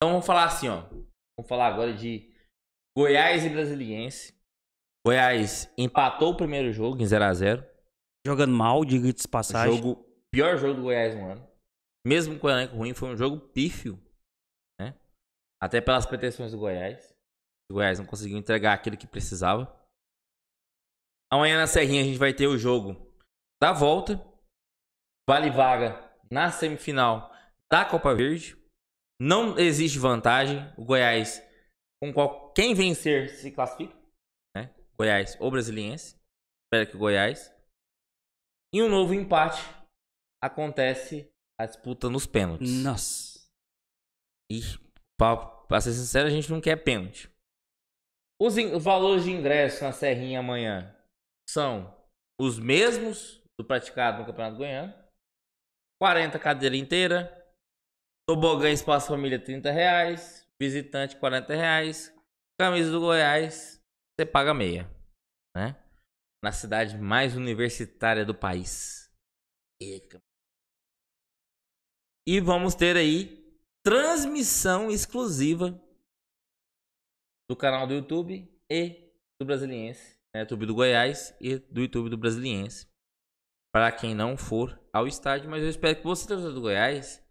Então vamos falar assim, ó. Vamos falar agora de Goiás e Brasiliense. Goiás empatou o primeiro jogo em 0x0. Jogando mal, diga de passagem. Jogo, pior jogo do Goiás no ano. Mesmo com o elenco ruim, foi um jogo pífio. Né? Até pelas pretensões do Goiás. O Goiás não conseguiu entregar aquilo que precisava. Amanhã na Serrinha a gente vai ter o jogo da volta. Vale vaga na semifinal da Copa Verde. Não existe vantagem. O Goiás, com qual... quem vencer, se classifica. Né? Goiás ou Brasiliense. Espera que o Goiás. E um novo empate acontece a disputa nos pênaltis. Nossa. E, pra, pra ser sincero, a gente não quer pênalti. Os, os valores de ingresso na Serrinha amanhã são os mesmos do praticado no Campeonato Goiano. 40 cadeira inteira, Tobogã Espaço Família, 30 reais. Visitante, 40 reais. Camisa do Goiás, você paga meia. Né? Na cidade mais universitária do país. E vamos ter aí transmissão exclusiva do canal do YouTube e do Brasiliense, né? YouTube do Goiás e do YouTube do Brasiliense. Para quem não for ao estádio, mas eu espero que você, torcedor do Goiás,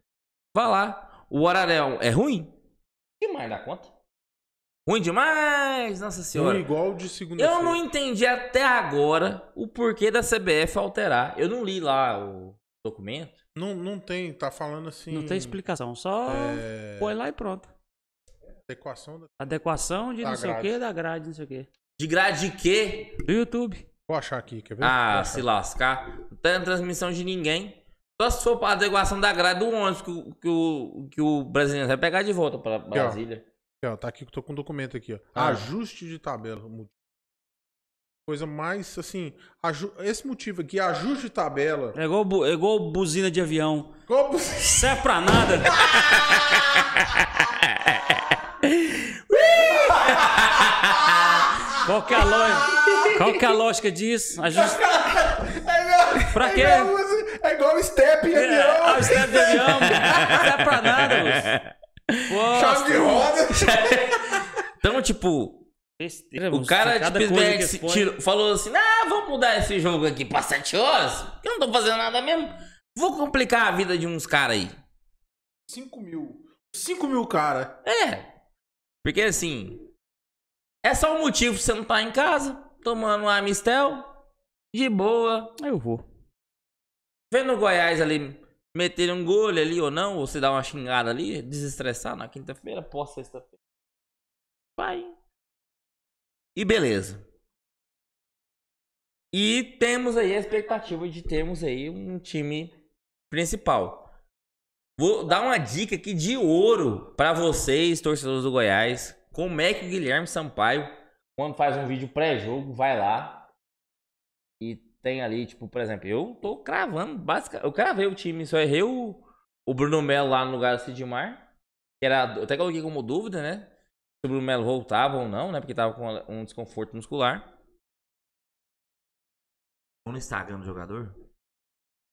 Vá lá. O horário é, ruim? Demais da conta. Ruim demais, Nossa Senhora. Ruim igual de segunda Eu não entendi até agora o porquê da CBF alterar. Eu não li lá o documento. Não, não tem, tá falando assim. Não tem explicação, só é... põe lá e pronto. Adequação da... Adequação de da não grade. sei o que, da grade, não sei o que. De grade de quê? Do YouTube. Vou achar aqui, quer ver? Ah, se lascar. Não tem tá transmissão de ninguém. Só se for para adequação da grade do ônibus que, o- que, o, que o brasileiro vai pegar de volta para Brasília. Aqui, ó, tá aqui que eu tô com o documento aqui, ó. Ah. Ajuste de tabela. Coisa mais assim. aju- Esse motivo aqui, ajuste de tabela. É igual, bu- é igual buzina de avião. Como se- Serve pra nada. Qual que é a lógica? Qual que é a lógica disso? É pra é quê? o Step e é, avião. É, o Step e avião. Não é pra nada, Lúcio. Chave de roda. então, tipo, Besteira, o cara de tipo, né, Pittsburgh tirou, falou assim: ah, vamos mudar esse jogo aqui pra 7 horas? Eu não tô fazendo nada mesmo. Vou complicar a vida de uns caras aí. 5 mil. 5 mil, cara. É. Porque assim. É só um motivo pra você não estar tá em casa, tomando um Amistel, de boa. Eu vou. Vendo o Goiás ali meter um gol ali ou não, ou você dá uma xingada ali, desestressar na quinta-feira, pós sexta-feira. Vai. E beleza. E temos aí a expectativa de termos aí um time principal. Vou dar uma dica aqui de ouro para vocês, torcedores do Goiás. Como é que o Guilherme Sampaio, quando faz um vídeo pré-jogo, vai lá, tem ali, tipo, por exemplo, eu tô cravando, basicamente, eu cravei o time, só errei o, o Bruno Melo lá no lugar do Sidmar, que era, eu até coloquei como dúvida, né, se o Bruno Melo voltava ou não, né, porque tava com um desconforto muscular. No Instagram do jogador?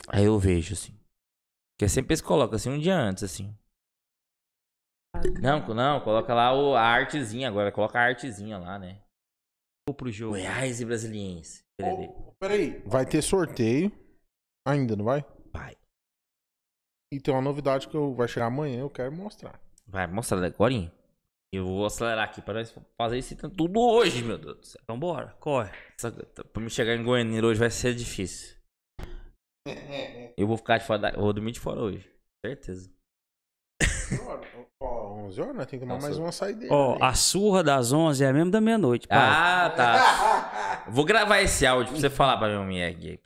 Aí eu vejo, assim, que sempre eles colocam, assim, um dia antes, assim. Não, não, coloca lá o, a artezinha agora, coloca a artezinha lá, né. Vou pro jogo. Goiás e Brasiliense. Oh, peraí, vai ter sorteio. Ainda, não vai? Vai. E tem uma novidade que eu, vai chegar amanhã, eu quero mostrar. Vai, mostrar, agora. Eu vou acelerar aqui para fazer isso tudo hoje, meu Deus do céu. Então bora, corre. Essa, pra me chegar em Goiânia hoje vai ser difícil. Eu vou ficar de fora da, Eu vou dormir de fora hoje. Certeza. Ó, 11 horas, né? Tem que tomar Nossa. mais uma saída. Ó, a surra das 11 é a mesma da meia-noite. pai. Ah, tá. Vou gravar esse áudio pra você falar pra minha mulher gay.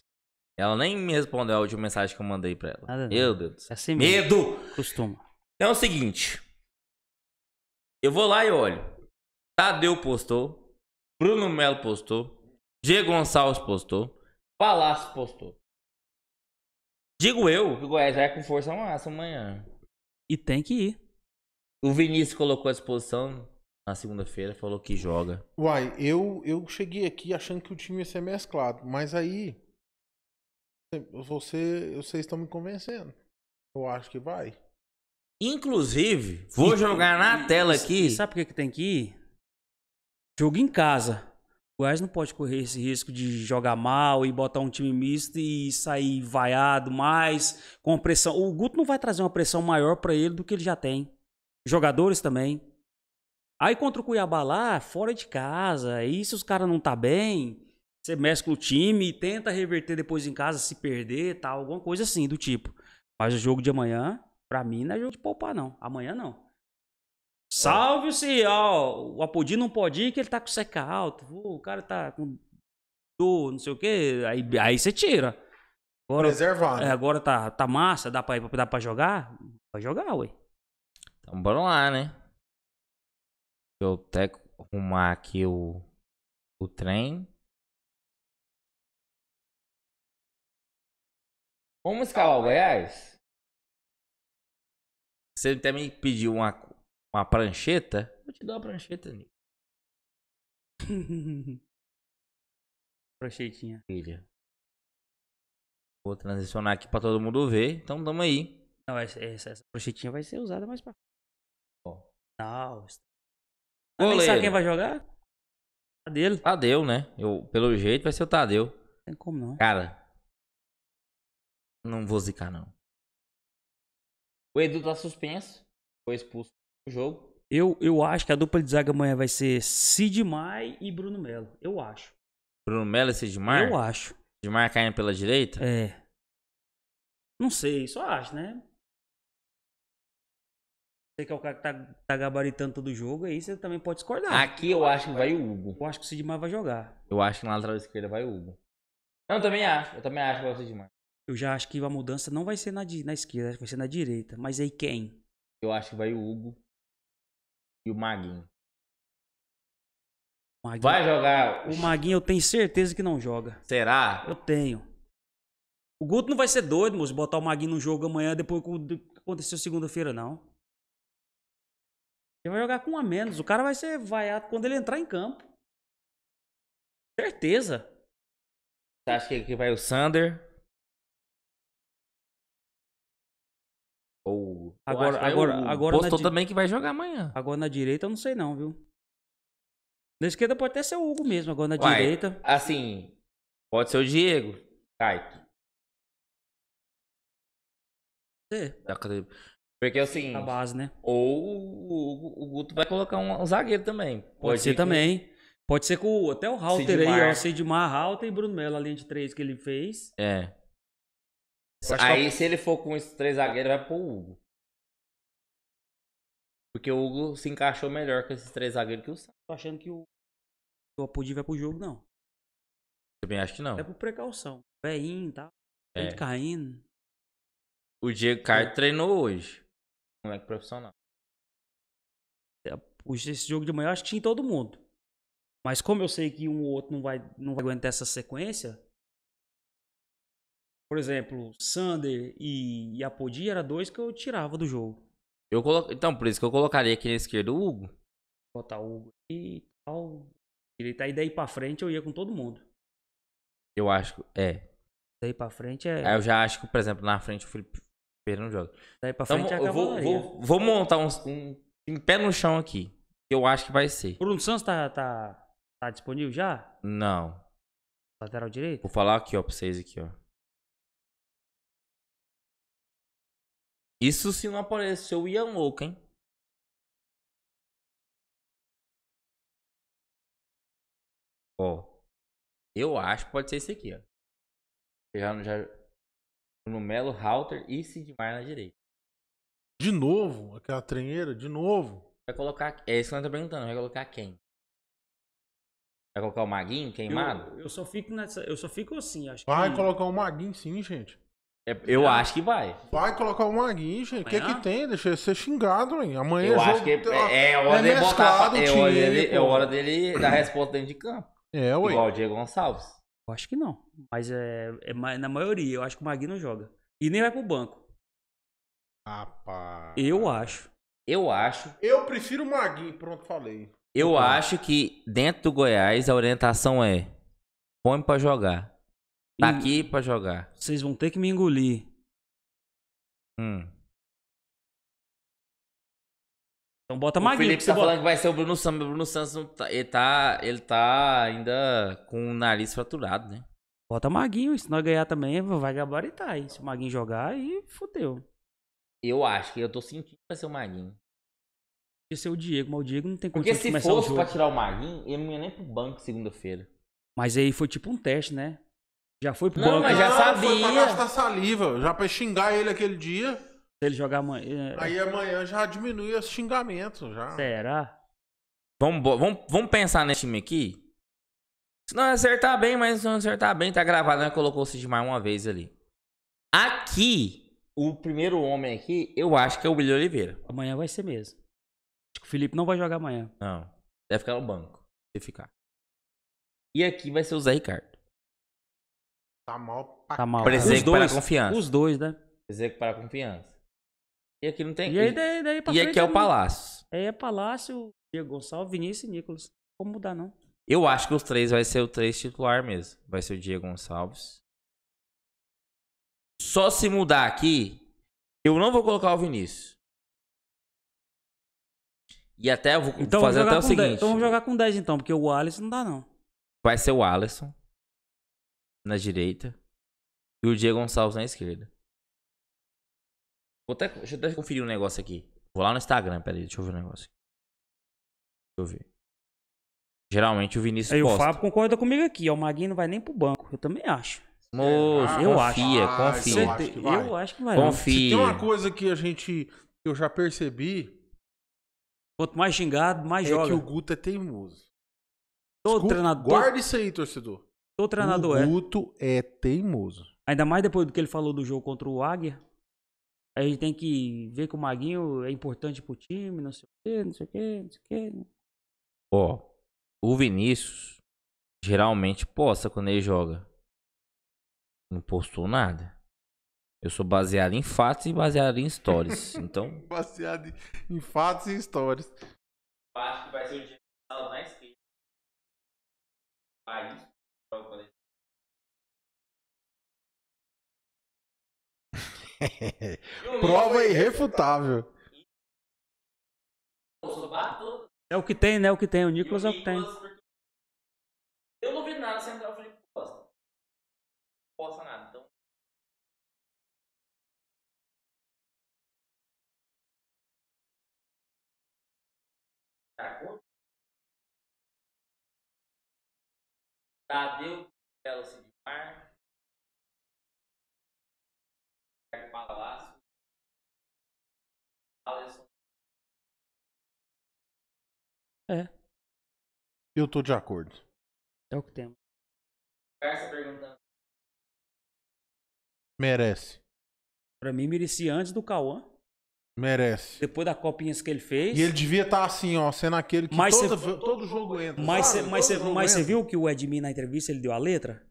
Ela nem me respondeu a última mensagem que eu mandei pra ela. Nada Meu Deus É assim mesmo. Medo! Costuma. Então é o seguinte. Eu vou lá e olho. Tadeu postou. Bruno Melo postou. Diego Gonçalves postou. Palácio postou. Digo eu que o Goiás vai com força massa amanhã. E tem que ir. O Vinícius colocou a exposição na segunda-feira falou que joga. Uai, eu, eu cheguei aqui achando que o time ia ser mesclado, mas aí você, vocês estão me convencendo. Eu acho que vai. Inclusive, vou jogar na tela aqui. Sabe por que, que tem que ir? Jogo em casa. O Goiás não pode correr esse risco de jogar mal e botar um time misto e sair vaiado mais, com pressão. O Guto não vai trazer uma pressão maior para ele do que ele já tem. Jogadores também. Aí contra o Cuiabá lá, fora de casa, e se os caras não tá bem, você mescla o time e tenta reverter depois em casa, se perder, tal, alguma coisa assim do tipo. Mas o jogo de amanhã, pra mim, não é jogo de poupar, não. Amanhã não. Salve-se, ó, o Apodi não pode ir que ele tá com seca alta, o cara tá com dor, não sei o que, aí, aí você tira. Agora, Preservado. É, agora tá, tá massa, dá pra, dá pra jogar? Vai jogar, ué. Então bora lá, né? eu até arrumar aqui o, o trem. Vamos escalar o Goiás? Você até me pediu uma, uma prancheta? Vou te dar uma prancheta, Nico. Pranchetinha. Filha. Vou transicionar aqui pra todo mundo ver. Então tamo aí. Não, essa, essa, essa pranchetinha vai ser usada mais pra frente. Não, ah, nem sabe quem vai jogar? Tadeu. Tadeu, né? Eu, pelo jeito vai ser o Tadeu. tem como não. Cara, não vou zicar não. O Edu tá suspenso. Foi expulso do jogo. Eu, eu acho que a dupla de zaga amanhã vai ser Sid Mai e Bruno Melo. Eu acho. Bruno Melo e Sid Mar? Eu acho. Sid Mar caindo pela direita? É. Não sei, só acho, né? Você que é o cara que tá, tá gabaritando todo o jogo, aí você também pode discordar. Aqui eu acho que vai o Hugo. Eu acho que o Sidmar vai jogar. Eu acho que na lateral esquerda vai o Hugo. Não, eu também acho. Eu também acho que vai o Sidmar. Eu já acho que a mudança não vai ser na, na esquerda, vai ser na direita. Mas aí quem? Eu acho que vai o Hugo e o Maguinho. Maguinho. Vai jogar. O Maguinho eu tenho certeza que não joga. Será? Eu tenho. O Guto não vai ser doido, moço, botar o Maguinho no jogo amanhã depois que aconteceu segunda-feira, não. Ele vai jogar com um a menos. O cara vai ser vaiado quando ele entrar em campo. Certeza. Você acha que vai o Sander? Ou. Agora, agora, o... agora. Postou também que vai jogar amanhã. Agora na direita eu não sei, não, viu? Na esquerda pode até ser o Hugo mesmo, agora na Uai, direita. Assim, pode ser o Diego. Caio. É. Porque assim. A base, né? Ou o, Guto vai colocar um, um zagueiro também. Pode, Pode ser também. Pode ser com até o Halter aí, ó. Sidmar, Halter e Bruno Melo, a linha de três que ele fez. É. Aí que... É se ele for com esses três zagueiros, vai pro Hugo. Porque o Hugo se encaixou melhor com esses três zagueiros que o Santos. Tô achando que o, o Apodi vai pro jogo, não. Eu bem acho que não. É por precaução. Veinho e tá? tal. É. Gente caindo. O Diego Caio treinou hoje moleque é profissional. É, esse jogo de manhã eu acho que tinha em todo mundo. Mas como eu sei que um ou outro não vai, não vai aguentar essa sequência, por exemplo, Sander e, e Apodi era dois que eu tirava do jogo. Eu colo... Então, por isso que eu colocaria aqui na esquerda o Hugo. Botar o Hugo e tal. tá aí daí pra frente eu ia com todo mundo. Eu acho, é. Daí pra frente é. Aí eu já acho que, por exemplo, na frente o Felipe, não joga. Daí pra então, frente eu vou, vou, vou, montar um, um, um, pé no chão aqui. Que eu acho que vai ser. Bruno Santos tá, tá, tá disponível já? Não. Lateral direito? Vou falar aqui, ó, pra vocês aqui, ó. Isso se não apareceu o Ian Louco, hein? Ó. Eu acho que pode ser esse aqui, ó. Já, já, Bruno Melo, Halter e Sidmar na direita. De novo? Aquela trenheira? De novo? Vai colocar. É isso que eu tô perguntando. Vai colocar quem? Vai colocar o Maguinho queimado? Eu, eu só fico nessa. Eu só fico assim, acho Vai colocar o Maguinho sim, gente. É, eu é. acho que vai. Vai colocar o Maguinho, gente. O que, é que tem? Deixa ele ser xingado, hein? Amanhã Eu é acho jogo... que é, é, é hora dele botar. É hora dele, é hora dele dar resposta dentro de campo. É, ué. Igual o Diego Gonçalves. Eu acho que não. Mas é, é na maioria, eu acho que o Magui não joga. E nem vai pro banco. Rapaz. Eu acho. Eu acho. Eu prefiro o Magui, pronto, falei. Eu então. acho que dentro do Goiás a orientação é: põe pra jogar. Tá e... aqui pra jogar. Vocês vão ter que me engolir. Hum. Então bota Maguinho. O Felipe tá bota... falando que vai ser o Bruno Santos. O Bruno Santos tá, ele, tá, ele tá ainda com o nariz fraturado, né? Bota Maguinho, se nós ganhar também, vai gabaritar. E se o Maguinho jogar, aí fodeu. Eu acho que eu tô sentindo que vai ser o Maguinho. Podia ser é o Diego, mas o Diego não tem como condição Porque se fosse pra tirar o Maguinho, ele não ia nem pro banco segunda-feira. Mas aí foi tipo um teste, né? Já foi pro não, banco. Mas já não, sabia. Foi pra gastar saliva, já pra xingar ele aquele dia. Se ele jogar amanhã. É. Aí amanhã já diminui os xingamentos já. Será? Vamos, vamos, vamos pensar nesse time aqui? Se não acertar bem, mas se não acertar bem, tá gravado, né? Colocou o Cid mais uma vez ali. Aqui, o primeiro homem aqui, eu acho que é o William Oliveira. Amanhã vai ser mesmo. Acho que o Felipe não vai jogar amanhã. Não. Deve ficar no banco. Se ficar. E aqui vai ser o Zé Ricardo. Tá mal pra Tá mal. Prezeco para a confiança. Os dois, né? Prezeco para a confiança. E aqui não tem. E aí daí, daí pra E aqui é o é Palácio. É, é Palácio, Diego Gonçalves, Vinícius e Nicolas. Como mudar, não? Eu acho que os três vai ser o três titular mesmo. Vai ser o Diego Gonçalves. Só se mudar aqui, eu não vou colocar o Vinícius. E até eu vou então, fazer até o seguinte. 10. Então vamos jogar com 10 então, porque o Alisson não dá não. Vai ser o Alisson na direita e o Diego Gonçalves na esquerda. Vou até, deixa eu até conferir um negócio aqui. Vou lá no Instagram, peraí, deixa eu ver o um negócio. Deixa eu ver. Geralmente o Vinícius Aí, posta. O Fábio concorda comigo aqui, ó, o Maguinho não vai nem pro banco. Eu também acho. Moço, ah, eu confia, acho. confia. Eu acho, eu acho que vai. Confia. Se tem uma coisa que a gente, eu já percebi. Quanto mais xingado, mais é joga. É que o Guto é teimoso. Todo Desculpa, treinador. Guarda isso aí, torcedor. Todo treinador o é. O Guto é teimoso. Ainda mais depois do que ele falou do jogo contra o Águia a gente tem que ver que o Maguinho é importante pro time, não sei o quê, não sei o quê, não sei o quê. Né? Ó, oh, o Vinícius geralmente posta quando ele joga. Não postou nada. Eu sou baseado em fatos e baseado em stories. Então. baseado em fatos e stories. Acho que vai ser o dia que na esquerda. Aí, quando ele Prova irrefutável. É o que tem, né? É o que tem. O Nicolas é o que tem. Eu não vi nada sem central, eu falei, posta. Posta nada, então. Tadeu, tá, Belo Sidmar. palácio É. Eu tô de acordo. É o que temos. Merece. Pra mim, merecia antes do Cauã. Merece. Depois da copinha que ele fez. E ele devia estar tá assim, ó, sendo aquele que mas toda, cê, todo, todo jogo entra. Mas você viu que o Edmin na entrevista ele deu a letra?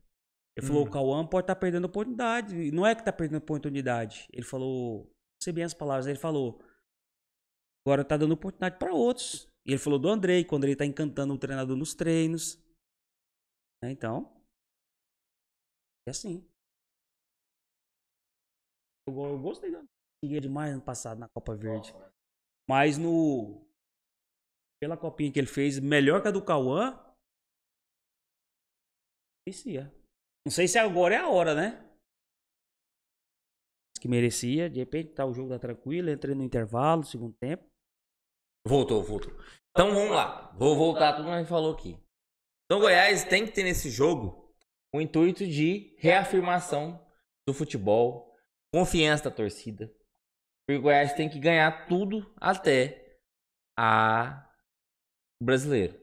Ele hum. falou: uhum. o Cauã pode estar tá perdendo oportunidade. Não é que está perdendo oportunidade. Ele falou: não sei bem as palavras, ele falou: agora está dando oportunidade para outros. E ele falou do Andrei, quando ele está encantando o treinador nos treinos. Né, então, é assim. Eu, eu gostei da Xinguei demais ano passado na Copa Verde. Mas no. Pela copinha que ele fez, melhor que a do Cauã. é. Não sei se agora é a hora, né? Que merecia. De repente tá o jogo tá tranquilo, entrei no intervalo, segundo tempo. Voltou, voltou. Então vamos lá. Vou voltar tudo que a gente falou aqui. Então Goiás tem que ter nesse jogo o intuito de reafirmação do futebol, confiança da torcida. Porque o Goiás tem que ganhar tudo até a brasileiro.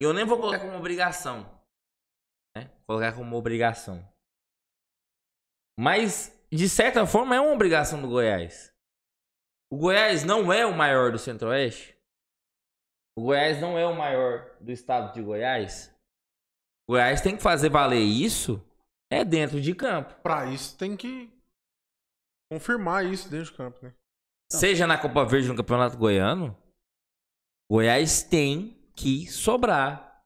E eu nem vou colocar como obrigação. Colocar como obrigação. Mas, de certa forma, é uma obrigação do Goiás. O Goiás não é o maior do Centro-Oeste. O Goiás não é o maior do estado de Goiás. O Goiás tem que fazer valer isso é dentro de campo. Para isso tem que confirmar isso dentro de campo, né? Seja na Copa Verde no Campeonato Goiano, Goiás tem que sobrar.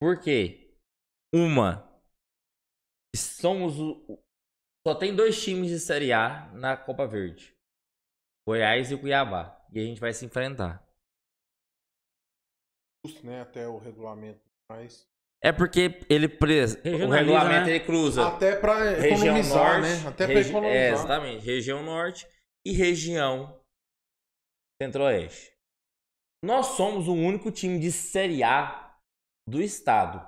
Por quê? Uma. Somos o... Só tem dois times de Série A na Copa Verde. Goiás e Cuiabá. E a gente vai se enfrentar. Né, até o regulamento, mas é porque ele presa, o regulamento né? ele cruza até para região norte, né? até para economizar. É, exatamente, região norte e região centro-oeste. Nós somos o único time de série A do estado.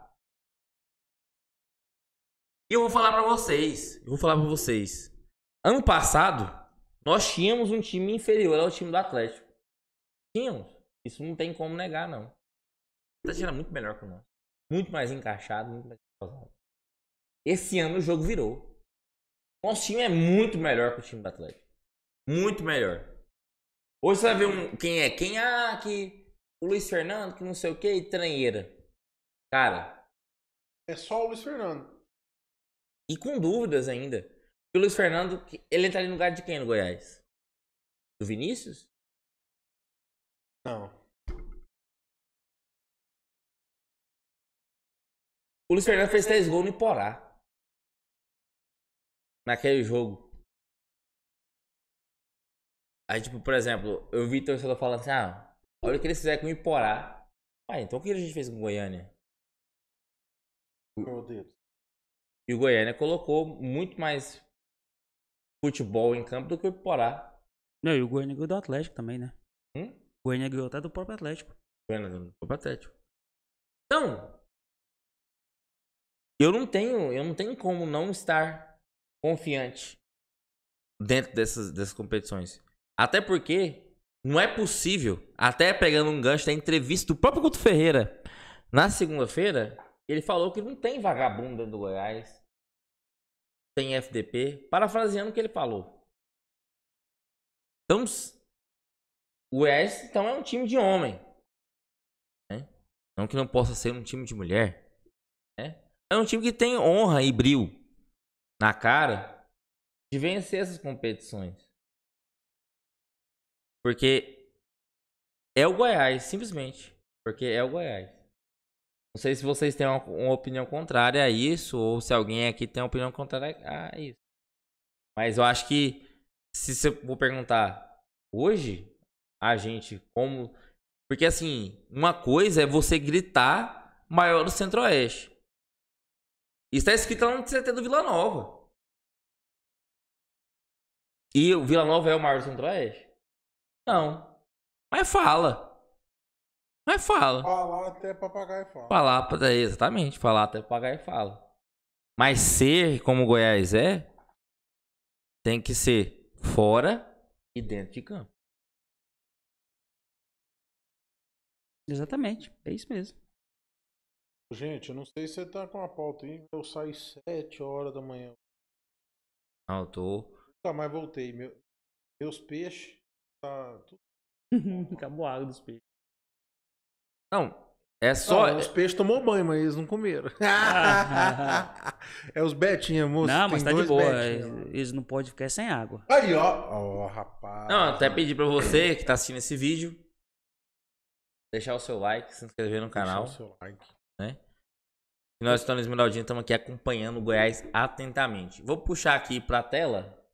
E eu vou falar para vocês, eu vou falar para vocês. Ano passado, nós tínhamos um time inferior ao time do Atlético. Tínhamos. Isso não tem como negar, não. O Atlético era muito melhor que o nosso. Muito mais encaixado, muito mais Esse ano o jogo virou. Nosso time é muito melhor que o time do Atlético. Muito melhor. Hoje você vai ver um, quem é quem. Ah, que o Luiz Fernando, que não sei o que, tranheira. Cara. É só o Luiz Fernando. E com dúvidas ainda. Porque o Luiz Fernando, ele ali no lugar de quem no Goiás? Do Vinícius? Não. O Luiz Fernando fez três gols no Iporá. Naquele jogo. Aí, tipo, por exemplo, eu vi torcedor falando assim, ah, olha o que eles fizeram com o Iporá. Ah, então o que a gente fez com o Goiânia? Meu Deus. E o Goiânia colocou muito mais futebol em campo do que o Porá. Não, e o Goiânia ganhou do Atlético também, né? Hum? O Goiânia ganhou até do próprio Atlético. Goiânia do próprio Atlético. Então, eu não tenho, eu não tenho como não estar confiante dentro dessas, dessas competições. Até porque não é possível, até pegando um gancho da entrevista do próprio Guto Ferreira na segunda-feira, ele falou que não tem vagabunda do Goiás, tem FDP, parafraseando o que ele falou. Então, o Goiás então é um time de homem. Né? Não que não possa ser um time de mulher. Né? É um time que tem honra e brilho na cara de vencer essas competições. Porque é o Goiás, simplesmente. Porque é o Goiás. Não sei se vocês têm uma, uma, opinião contrária a isso, ou se alguém aqui tem uma opinião contrária a isso. Mas eu acho que, se, eu vou perguntar hoje, a gente, como. Porque, assim, uma coisa é você gritar maior do Centro-Oeste. Isso está escrito lá no CT do Vila Nova. E o Vila Nova é o maior do Centro-Oeste? Não. Mas fala. Mas fala. Falar até papagaio fala. Falar, é, exatamente, falar até papagaio fala. Mas ser como Goiás é, tem que ser fora e dentro de campo. Exatamente, é isso mesmo. Gente, eu não sei se você tá com a pauta aí, eu saí 7 horas da manhã. Não, eu tô. Tá, mas voltei. Meu, meus peixes tá tudo. Acabou a água dos peixes. Não, é só. os peixes tomou banho, mas eles não comeram. é os betinhos, moço. Não, mas tá de boa. Betinhos. Eles não podem ficar sem água. Aí, ó. Ó, oh, rapaz. Não, até pedir pra você que tá assistindo esse vídeo. Deixar o seu like, se inscrever no canal. Deixar o seu like. Né? E nós, Tones Miraldinho, estamos aqui acompanhando o Goiás atentamente. Vou puxar aqui pra tela